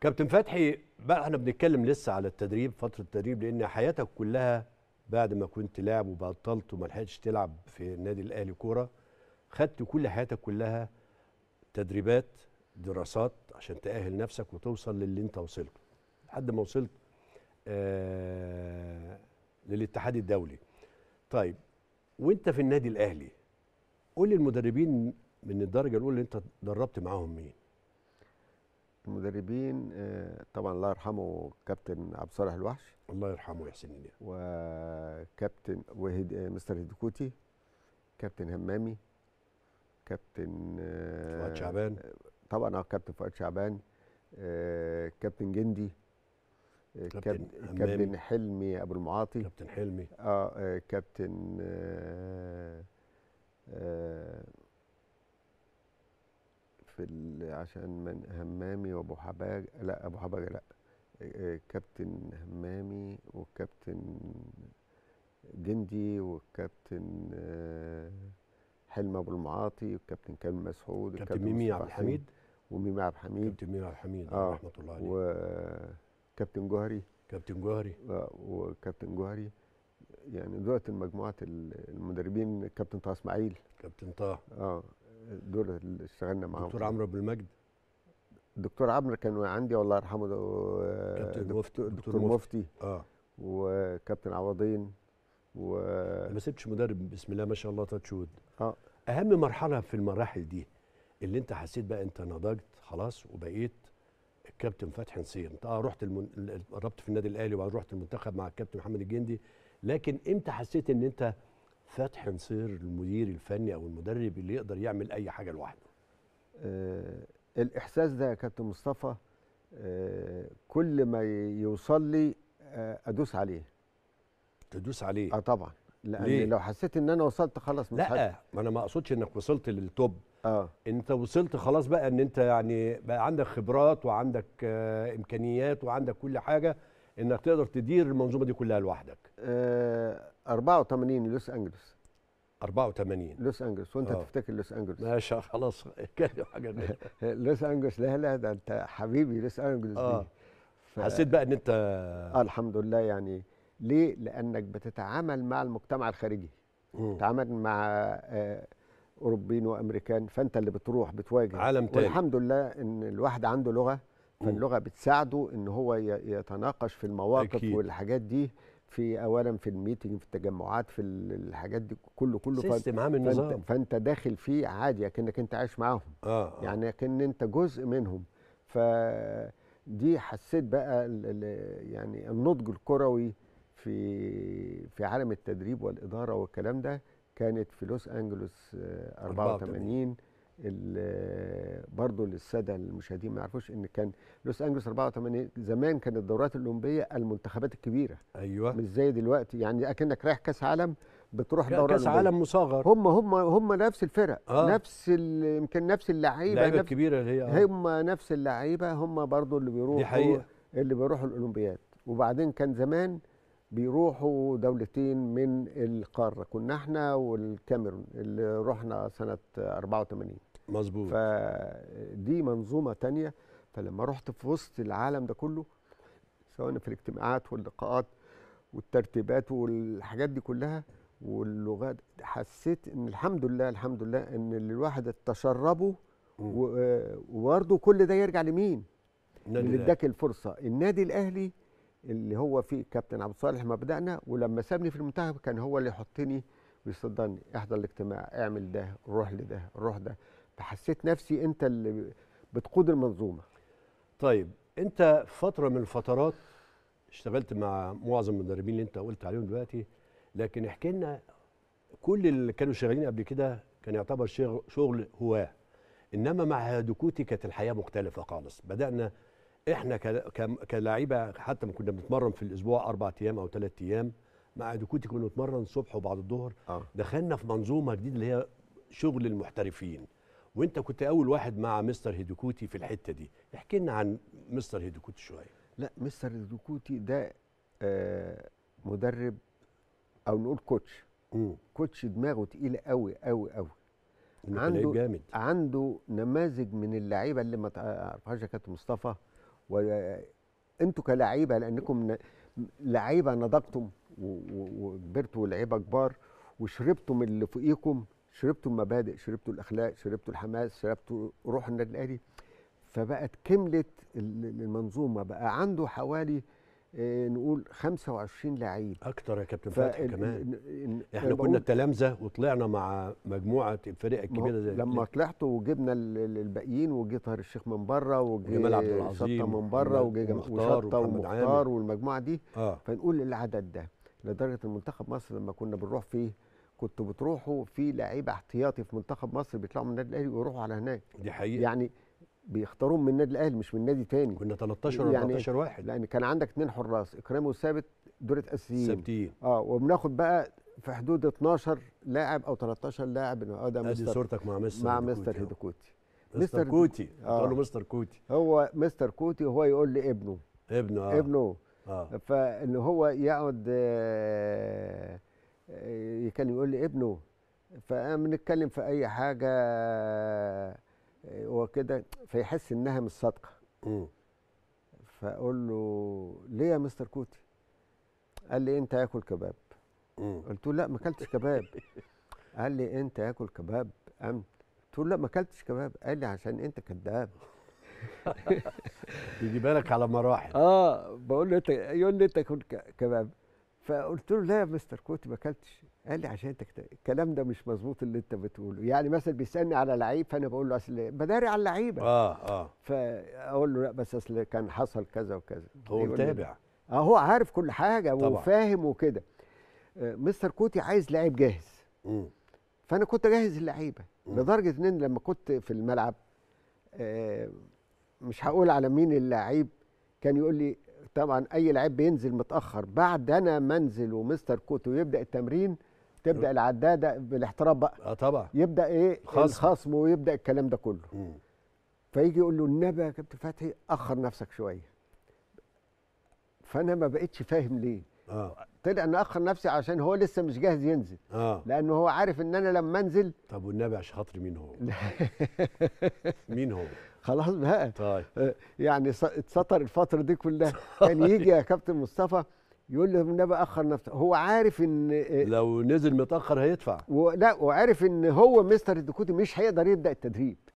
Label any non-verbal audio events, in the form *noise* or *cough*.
كابتن فتحي بقى احنا بنتكلم لسه على التدريب فتره التدريب لان حياتك كلها بعد ما كنت لاعب وبطلت وما لحقتش تلعب في النادي الاهلي كوره خدت كل حياتك كلها تدريبات دراسات عشان تاهل نفسك وتوصل للي انت وصلته لحد ما وصلت آه للاتحاد الدولي طيب وانت في النادي الاهلي قول للمدربين من الدرجه الاولى اللي انت دربت معاهم مين المدربين آه، طبعا الله يرحمه كابتن عبد الصالح الوحش الله يرحمه ويحسن اليه وكابتن وهد... آه، مستر هدكوتي كابتن همامي كابتن آه، فؤاد شعبان طبعا اه كابتن فؤاد شعبان كابتن جندي كابتن كابتن حلمي ابو المعاطي كابتن حلمي اه كابتن آه في عشان من همامي وابو حباج لا ابو حباج لا كابتن همامي وكابتن جندي وكابتن حلم ابو المعاطي وكابتن كامل مسعود وكابتن ميمي عبد الحميد وميمي عبد الحميد كابتن ميمي عبد الحميد آه رحمه الله عليه وكابتن جوهري كابتن جوهري آه، وكابتن جوهري يعني دلوقتي مجموعه المدربين كابتن طه اسماعيل كابتن طه اه دول اللي اشتغلنا معاهم دكتور عمرو ابن المجد دكتور عمرو كان عندي الله يرحمه كابتن مفتي دكتور مفتي اه وكابتن عوضين و ما سبتش مدرب بسم الله ما شاء الله تاتشود اه اهم مرحله في المراحل دي اللي انت حسيت بقى انت نضجت خلاص وبقيت الكابتن فتحي نصير انت اه رحت المن... قربت في النادي الاهلي وبعدين رحت المنتخب مع الكابتن محمد الجندي لكن امتى حسيت ان انت فتح نصير المدير الفني او المدرب اللي يقدر يعمل اي حاجه لوحده آه الاحساس ده يا كابتن مصطفى آه كل ما يوصل لي آه ادوس عليه تدوس عليه اه طبعا لان ليه؟ لو حسيت ان انا وصلت خلاص مش لا ما انا ما اقصدش انك وصلت للتوب اه انت وصلت خلاص بقى ان انت يعني بقى عندك خبرات وعندك آه امكانيات وعندك كل حاجه انك تقدر تدير المنظومه دي كلها لوحدك آه 84 لوس انجلوس 84 لوس انجلوس وانت أوه. تفتكر لوس انجلوس ماشي خلاص كده حاجه *laughs* لوس انجلوس لا لا ده انت حبيبي لوس انجلوس آه. دي ف... حسيت بقى ان انت آه الحمد لله يعني ليه؟ لانك بتتعامل مع المجتمع الخارجي بتتعامل مع آه اوروبيين وامريكان فانت اللي بتروح بتواجه عالم تاني والحمد لله ان الواحد عنده لغه فاللغه بتساعده ان هو يتناقش في المواقف أكيد. والحاجات دي في اولا في الميتنج في التجمعات في الحاجات دي كله كله سيستم عامل فانت, فأنت داخل فيه عادي اكنك انت عايش معاهم آه،, آه يعني اكن انت جزء منهم ف دي حسيت بقى يعني النضج الكروي في في عالم التدريب والاداره والكلام ده كانت في لوس انجلوس 84 آه، برضه للساده المشاهدين ما يعرفوش ان كان لوس انجلوس 84 زمان كانت الدورات الاولمبيه المنتخبات الكبيره ايوه مش زي دلوقتي يعني اكنك رايح كاس عالم بتروح دوره كاس عالم مصغر هم هم هم نفس الفرق آه. نفس يمكن نفس اللعيبه اللعيبه الكبيره اللي هي آه. هم نفس اللعيبه هم برضه اللي بيروحوا دي حقيقة. اللي بيروحوا الاولمبياد وبعدين كان زمان بيروحوا دولتين من القاره كنا احنا والكاميرون اللي رحنا سنه 84 مظبوط فدي منظومه تانية فلما رحت في وسط العالم ده كله سواء في الاجتماعات واللقاءات والترتيبات والحاجات دي كلها واللغات حسيت ان الحمد لله الحمد لله ان اللي الواحد تشربه آه، وبرده كل ده يرجع لمين؟ اللي اداك الفرصه النادي الاهلي اللي هو فيه كابتن عبد الصالح ما بدانا ولما سابني في المنتخب كان هو اللي يحطني ويصدرني احضر الاجتماع اعمل ده روح لده روح ده فحسيت نفسي انت اللي بتقود المنظومه طيب انت فتره من الفترات اشتغلت مع معظم المدربين اللي انت قلت عليهم دلوقتي لكن احكي لنا كل اللي كانوا شغالين قبل كده كان يعتبر شغل هواه انما مع هادوكوتي كانت الحياه مختلفه خالص بدانا احنا كلاعيبه حتى ما كنا بنتمرن في الاسبوع اربع ايام او ثلاث ايام مع هادوكوتي كنا بنتمرن الصبح وبعد الظهر آه. دخلنا في منظومه جديده اللي هي شغل المحترفين وانت كنت اول واحد مع مستر هيدوكوتي في الحته دي احكي لنا عن مستر هيدوكوتي شويه لا مستر هيدوكوتي ده آه مدرب او نقول كوتش مم. كوتش دماغه تقيله قوي قوي قوي عنده جامد. عنده نماذج من اللعيبه اللي ما تعرفهاش يا كابتن مصطفى وانتوا آه، كلاعيبه لانكم لعيبه نضجتم وكبرتوا لعيبه كبار وشربتم اللي فوقيكم شربتوا المبادئ شربتوا الاخلاق شربتوا الحماس شربتوا روح النادي الاهلي فبقت كملت المنظومه بقى عنده حوالي آه، نقول 25 لعيب اكتر يا كابتن فتحي كمان احنا كنا التلامذه وطلعنا مع مجموعه الفرق الكبيره زي لما طلعت وجبنا الباقيين وجه طاهر الشيخ من بره جمال عبد العظيم من بره وجه وشطه ومختار والمجموعه دي آه. فنقول العدد ده لدرجه المنتخب مصر لما كنا بنروح فيه كنتوا بتروحوا في لعيبه احتياطي في منتخب مصر بيطلعوا من النادي الاهلي ويروحوا على هناك دي حقيقه يعني بيختاروهم من النادي الاهلي مش من نادي تاني كنا 13 و 14 يعني واحد لان يعني كان عندك اثنين حراس اكرام وثابت دول اساسيين ثابتين اه وبناخد بقى في حدود 12 لاعب او 13 لاعب اه ده مستر صورتك مع مستر مع مستر هيدوكوتي مستر كوتي آه. تقول له مستر كوتي هو مستر كوتي وهو يقول لي ابنه ابنه اه ابنه آه. فان هو يقعد آه يكلم يقول لي ابنه فقام نتكلم في اي حاجه وكده فيحس انها مش صادقه فاقول له ليه يا مستر كوتي قال لي انت اكل كباب قلت له لا ما اكلتش كباب قال لي انت اكل كباب امن قلت له لا ما اكلتش كباب قال لي عشان انت كذاب *laughs* يجي بالك على مراحل اه بقول له انت يقول لي انت كباب فقلت له لا يا مستر كنت ما اكلتش قال لي عشان انت الكلام ده مش مظبوط اللي انت بتقوله يعني مثلا بيسالني على لعيب فانا بقول له اصل بداري على اللعيبه اه اه فاقول له لا بس اصل كان حصل كذا وكذا هو متابع اه هو عارف كل حاجه طبعا. وفاهم وكده آه، مستر كوتي عايز لعيب جاهز م. فانا كنت اجهز اللعيبه لدرجه ان لما كنت في الملعب آه، مش هقول على مين اللعيب كان يقول لي طبعا اي لعيب بينزل متاخر بعد انا منزل ومستر كوتو يبدا التمرين تبدا العداده بالاحتراف بقى اه طبعا يبدا ايه الخصم ويبدا الكلام ده كله م. فيجي يقول له النبي يا كابتن فتحي اخر نفسك شويه فانا ما بقتش فاهم ليه آه. طلع ان اخر نفسي عشان هو لسه مش جاهز ينزل آه. لانه هو عارف ان انا لما انزل طب والنبي عشان خاطري مين هو *laughs* مين هو خلاص بقى طيب. آه، يعني اتسطر الفتره دي كلها *laughs* طيب. كان يجي يا كابتن مصطفى يقول له النبي اخر نفسه هو عارف ان آه، لو نزل متاخر هيدفع لا وعارف ان هو مستر الدكوتي مش هيقدر يبدا التدريب